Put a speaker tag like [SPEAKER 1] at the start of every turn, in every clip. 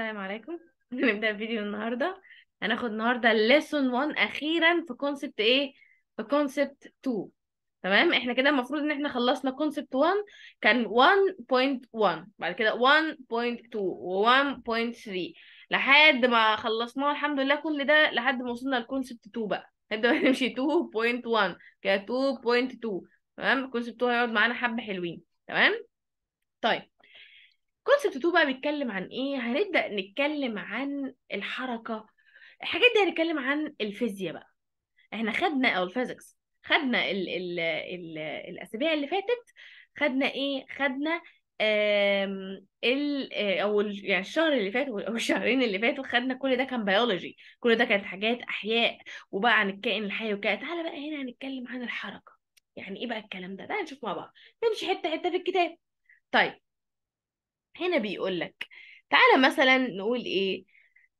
[SPEAKER 1] السلام عليكم هنبدأ فيديو النهاردة هناخد النهاردة الليسون 1 أخيرا في كونسبت إيه؟ في كونسبت 2 تمام احنا كده المفروض ان احنا خلصنا كونسبت 1 كان 1.1 بعد كده 1.2 و1.3 لحد ما خلصناه الحمد لله كل ده لحد ما وصلنا لكونسبت 2 بقى نبدأ نمشي 2.1 كده 2.2 تمام كونسبت 2 هيقعد معانا حبة حلوين تمام طيب كونسبت 2 بقى بيتكلم عن ايه هنبدا نتكلم عن الحركه الحاجات دي هنتكلم عن الفيزياء بقى احنا خدنا او الفيزيكس خدنا الـ الـ الـ الاسابيع اللي فاتت خدنا ايه خدنا ال آه، او يعني الشهر اللي فات او الشهرين اللي فاتوا خدنا كل ده كان بيولوجي كل ده كانت حاجات احياء وبقى عن الكائن الحي وكده تعالى بقى هنا هنتكلم عن الحركه يعني ايه بقى الكلام ده تعالى نشوف مع بعض نمشي حته حته في الكتاب طيب هنا بيقول لك تعالى مثلا نقول ايه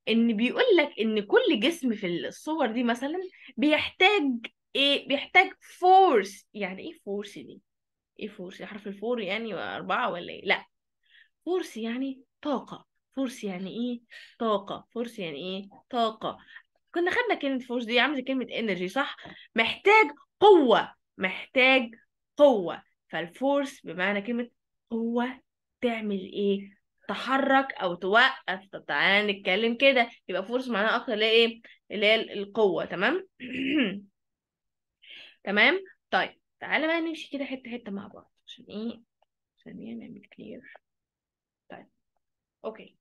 [SPEAKER 1] ان بيقول لك ان كل جسم في الصور دي مثلا بيحتاج ايه بيحتاج فورس يعني ايه فورس دي ايه فورس حرف الفور يعني اربعة ولا ايه لا فورس يعني طاقة فورس يعني ايه طاقة فورس يعني ايه طاقة كنا خدنا كلمة فورس دي عاملة كلمة انرجي صح محتاج قوة محتاج قوة فالفورس بمعنى كلمة قوة تعمل ايه تحرك او توقف طب تعالى نتكلم كده يبقى فورس معناها اكتر اللي هي ايه اللي هي القوه تمام تمام طيب تعالى بقى نمشي كده حته حته مع بعض عشان ايه عشان ايه نعمل كلير طيب اوكي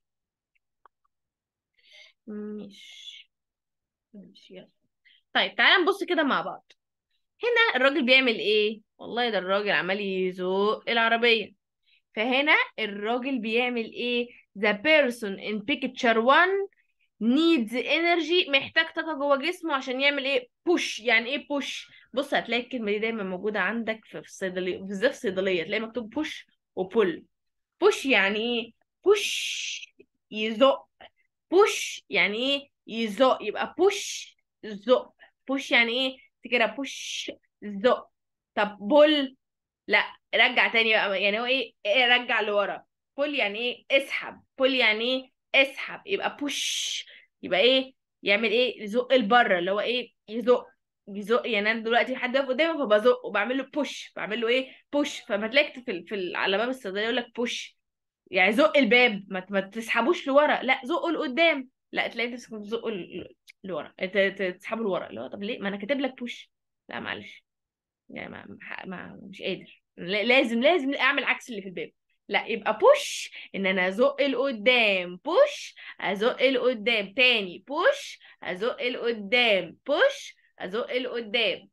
[SPEAKER 1] مش مش يلا طيب تعالى نبص كده مع بعض هنا الراجل بيعمل ايه والله ده الراجل عمال يزوق العربيه فهنا الراجل بيعمل ايه the person in picture one needs energy محتاج طاقة جوه جسمه عشان يعمل ايه push يعني ايه push بص هتلاقي الكلمة دي دايما موجودة عندك في الصيدلية بالذات في الصيدلية تلاقي مكتوب push وبول push يعني ايه push يزق push يعني ايه يزق يبقى push زق push يعني ايه كده push زق طب بول لا رجع تاني بقى يعني هو ايه, إيه رجع لورا بول يعني ايه اسحب بول يعني ايه اسحب يبقى بوش يبقى ايه يعمل ايه يزق لبره اللي هو ايه يزق بيزق يعني انا دلوقتي حد واقف قدامي فبزقه بعمل له بوش بعمل له ايه بوش فما تلاقي في, في على باب الصيدليه يقول لك بوش يعني زق الباب ما, ما تسحبوش لورا لا زقه لقدام لا تلاقي نفسك بتزقه لورا تسحبه لورا اللي هو طب ليه ما انا كاتب لك بوش لا معلش يعني ما, ما مش قادر لازم لازم اعمل عكس اللي في الباب لا يبقى بوش ان انا ازق لقدام بوش ازق لقدام تاني بوش ازق لقدام بوش ازق لقدام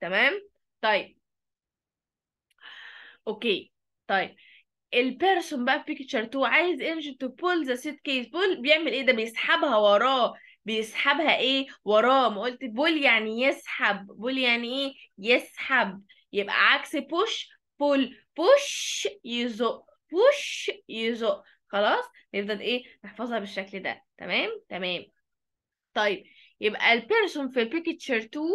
[SPEAKER 1] تمام طيب اوكي طيب البيرسون بقى في بيكتشر 2 عايز انجن تو بول ذا سيت كيس بول بيعمل ايه ده بيسحبها وراه بيسحبها ايه وراه ما قلت بول يعني يسحب بول يعني ايه يسحب يبقى عكس بوش بول بوش يزق بوش يزق خلاص نفضل ايه نحفظها بالشكل ده تمام تمام طيب يبقى البيرسون في البيكتشر 2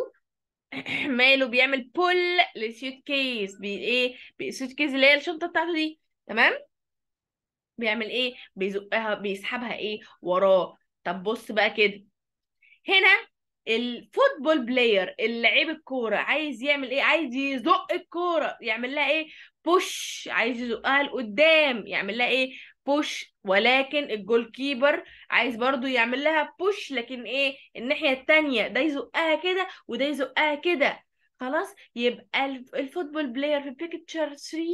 [SPEAKER 1] ماله بيعمل بول للسيوت كيس بي ايه بالسيوت كيس اللي هي الشنطه بتاعته دي تمام بيعمل ايه بيزقها بيسحبها ايه وراه طب بص بقى كده هنا الفوتبول بلاير اللي لعيب الكوره عايز يعمل ايه عايز يزق الكوره يعمل لها ايه بوش عايز يزقها لقدام يعمل لها ايه بوش ولكن الجول كيبر عايز برضو يعمل لها بوش لكن ايه الناحيه التانية ده يزقها كده وده يزقها كده خلاص يبقى الفوتبول بلاير في بيكتشر 3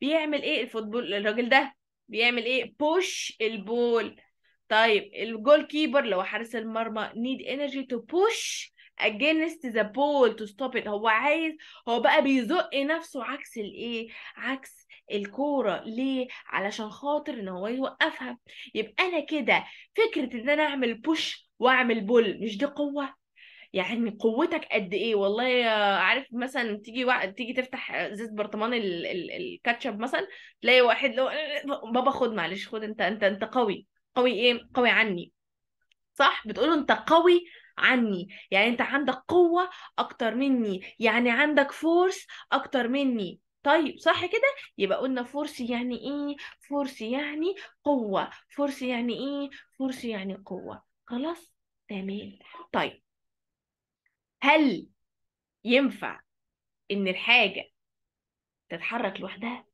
[SPEAKER 1] بيعمل ايه الفوتبول الراجل ده بيعمل ايه بوش البول طيب الجول كيبر اللي هو حارس المرمى need energy to push against the ball to stop it هو عايز هو بقى بيزق نفسه عكس الايه عكس الكورة ليه علشان خاطر ان هو يوقفها يبقى انا كده فكرة ان انا اعمل بوش واعمل بول مش دي قوة يعني قوتك قد ايه والله عارف مثلا تيجي وع- تيجي تفتح ازازه برطمان الكاتشب مثلا تلاقي واحد لو بابا خد معلش خد انت انت انت قوي قوي ايه قوي عني صح بتقوله انت قوي عني يعني انت عندك قوة اكتر مني يعني عندك فورس اكتر مني طيب صح كده يبقى قلنا فورس يعني ايه فورس يعني قوة فورس يعني ايه فورس يعني قوة خلاص تمام طيب هل ينفع ان الحاجة تتحرك لوحدها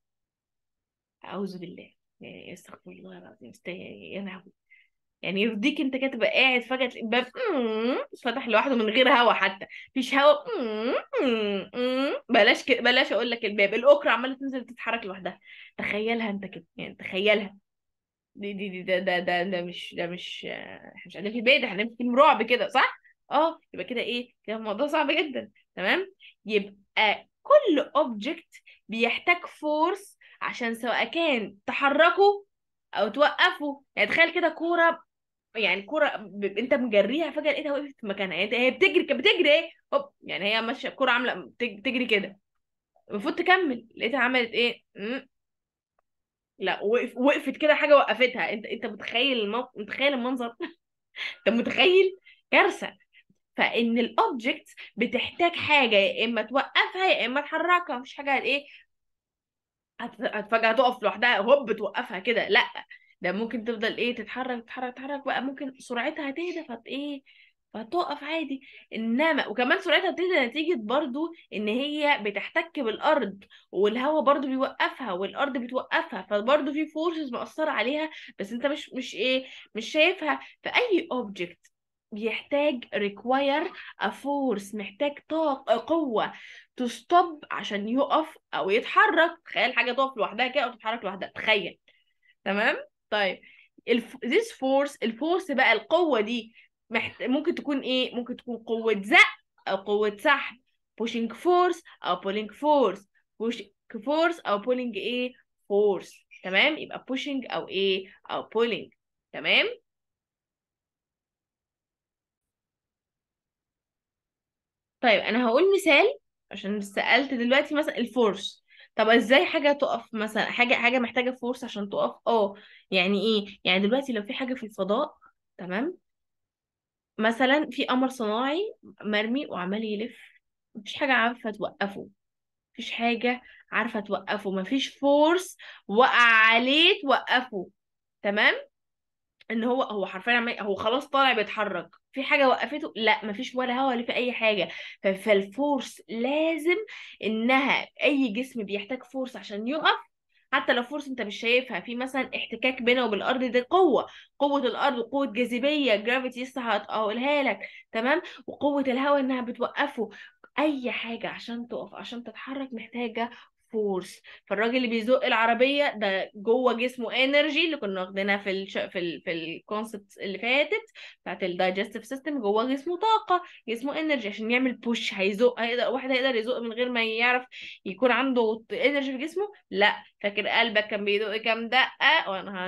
[SPEAKER 1] اعوذ بالله يعني استغفر الله العظيم يا لهوي يعني يرضيك انت كده تبقى قاعد فجاه تلاقي الباب اتفتح لوحده من غير هوا حتى مفيش هوا بلاش ك... بلاش اقول لك الباب الاوكرا عماله تنزل تتحرك لوحدها تخيلها انت كده يعني تخيلها دي دي, دي ده, ده ده ده مش ده مش احنا مش قاعدين في البيت احنا في رعب كده صح؟ اه يبقى كده ايه؟ كده الموضوع صعب جدا تمام؟ يبقى كل اوبجكت بيحتاج فورس عشان سواء كان تحركوا او توقفوا يعني تخيل كده كوره يعني كوره ب... انت مجريها فجاه لقيتها وقفت في مكانها يعني هي بتجري بتجري ايه هوب يعني هي ماشيه الكوره عامله بتجري كده المفروض تكمل لقيتها عملت ايه م- لا وقف وقفت كده حاجه وقفتها انت انت متخيل المو... متخيل المنظر انت متخيل كارثه فان الاوبجكت بتحتاج حاجه يا اما توقفها يا اما تحركها مفيش حاجه ايه هتفجأة تقف هتقف لوحدها هوب توقفها كده لا ده ممكن تفضل ايه تتحرك تتحرك تتحرك بقى ممكن سرعتها هتهدى فت ايه عادي انما وكمان سرعتها بتهدى نتيجة برضو ان هي بتحتك بالارض والهواء برضو بيوقفها والارض بتوقفها فبرضو في فورسز مأثرة عليها بس انت مش مش ايه مش شايفها فاي اوبجكت بيحتاج ريكواير force محتاج طاقة قوة تستوب عشان يقف أو يتحرك تخيل حاجة تقف لوحدها كده أو تتحرك لوحدها تخيل تمام طيب الف... this force الفورس بقى القوة دي محت... ممكن تكون إيه ممكن تكون قوة زق أو قوة سحب pushing force أو pulling force pushing force أو pulling إيه force تمام يبقى pushing أو إيه أو pulling تمام طيب انا هقول مثال عشان سألت دلوقتي مثلا الفورس طب ازاي حاجه تقف مثلا حاجه حاجه محتاجه فورس عشان تقف اه يعني ايه يعني دلوقتي لو في حاجه في الفضاء تمام مثلا في قمر صناعي مرمي وعمال يلف مفيش حاجه عارفه توقفه مفيش حاجه عارفه توقفه مفيش فورس وقع عليه توقفه تمام ان هو هو حرفيا هو خلاص طالع بيتحرك في حاجه وقفته لا مفيش ولا هوا ولا في اي حاجه فالفورس لازم انها اي جسم بيحتاج فورس عشان يقف حتى لو فورس انت مش شايفها في مثلا احتكاك بينه وبين الارض دي قوه قوه الارض وقوه جاذبيه جرافيتي لسه هقولها لك تمام وقوه الهواء انها بتوقفه اي حاجه عشان تقف عشان تتحرك محتاجه فورس فالراجل اللي بيزق العربيه ده جوه جسمه انرجي اللي كنا واخدينها في الش... في ال... في الكونسبت اللي فاتت بتاعت الدايجستيف سيستم جوه جسمه طاقه جسمه انرجي عشان يعمل بوش هيزق هيقدر واحد هيقدر يزق من غير ما يعرف يكون عنده انرجي في جسمه لا فاكر قلبك كان بيدق كام دقه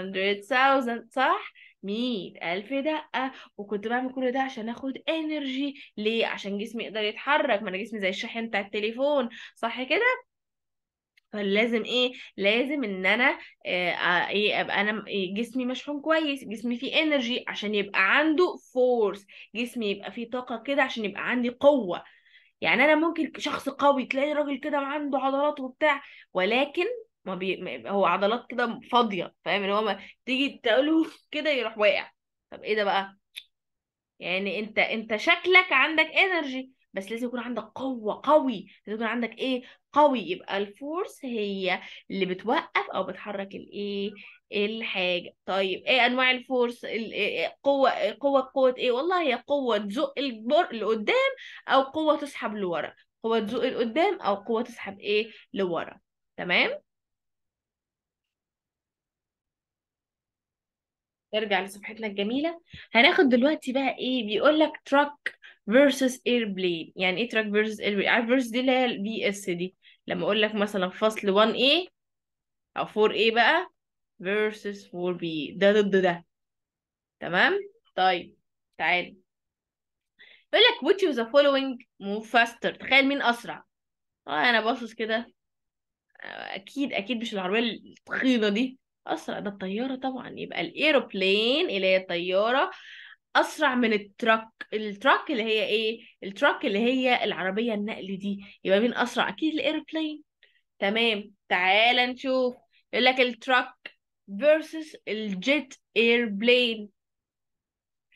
[SPEAKER 1] 100000 صح مية ألف دقة وكنت بعمل كل ده عشان أخد إنرجي ليه؟ عشان جسمي يقدر يتحرك ما أنا جسمي زي الشاحن بتاع التليفون صح كده؟ فلازم ايه لازم ان انا آه، ايه ابقى انا إيه، جسمي مشحون كويس جسمي فيه انرجي عشان يبقى عنده فورس جسمي يبقى فيه طاقه كده عشان يبقى عندي قوه يعني انا ممكن شخص قوي تلاقي راجل كده عنده عضلات وبتاع ولكن ما بي... هو عضلات كده فاضيه فاهم اللي هو ما تيجي تقوله كده يروح واقع طب ايه ده بقى يعني انت انت شكلك عندك انرجي بس لازم يكون عندك قوه قوي لازم يكون عندك ايه قوي يبقى الفورس هي اللي بتوقف او بتحرك الايه الحاجه طيب ايه انواع الفورس القوه إيه، إيه، قوه قوه ايه والله هي قوه تزق البر لقدام او قوه تسحب لورا قوه تزق لقدام او قوه تسحب ايه لورا تمام نرجع لصفحتنا الجميلة هناخد دلوقتي بقى ايه بيقول لك تراك versus airplane يعني ايه track versus airplane عارف versus دي اللي هي البي اس دي لما اقول لك مثلا فصل 1A او 4A بقى versus 4B ده ضد ده تمام طيب تعالي يقول لك which of the following move faster تخيل مين اسرع اه انا باصص كده آه، اكيد اكيد مش العربيه الثقيله دي اسرع ده الطياره طبعا يبقى الايروبلين اللي هي الطياره اسرع من التراك التراك اللي هي ايه التراك اللي هي العربيه النقل دي يبقى مين اسرع اكيد الايربلين تمام تعال نشوف يقول لك التراك versus الجيت ايربلين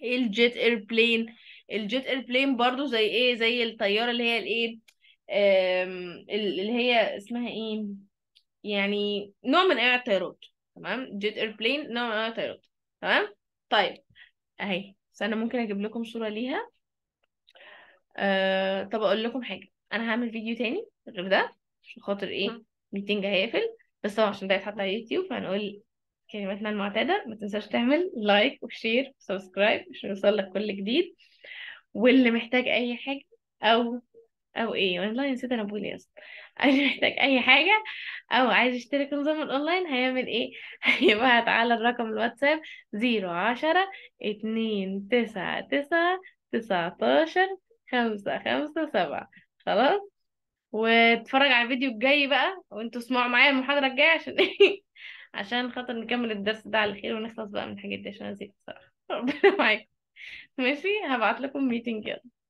[SPEAKER 1] ايه الجيت ايربلين الجيت ايربلين برضو زي ايه زي الطياره اللي هي الايه اللي هي اسمها ايه يعني نوع من انواع الطيارات تمام جيت ايربلين نوع من انواع الطيارات تمام طيب اهي استنى ممكن اجيب لكم صورة ليها أه طب اقول لكم حاجة انا هعمل فيديو تاني غير ده عشان خاطر ايه ميتنج هيقفل بس طبعا عشان ده يتحط على اليوتيوب فهنقول كلمتنا المعتادة ما تنساش تعمل لايك وشير وسبسكرايب عشان يوصلك كل جديد واللي محتاج اي حاجة او او ايه والله نسيت انا بقول ايه عايز محتاج اي حاجه او عايز يشترك نظام الاونلاين هيعمل ايه هيبعت على الرقم الواتساب 010 9 9 19 5 5 7 خلاص واتفرج على الفيديو الجاي بقى وانتوا اسمعوا معايا المحاضره الجايه عشان ايه عشان خاطر نكمل الدرس ده على خير ونخلص بقى من الحاجات دي عشان ازيد الصراحه ربنا معاكم ماشي هبعت لكم ميتنج يلا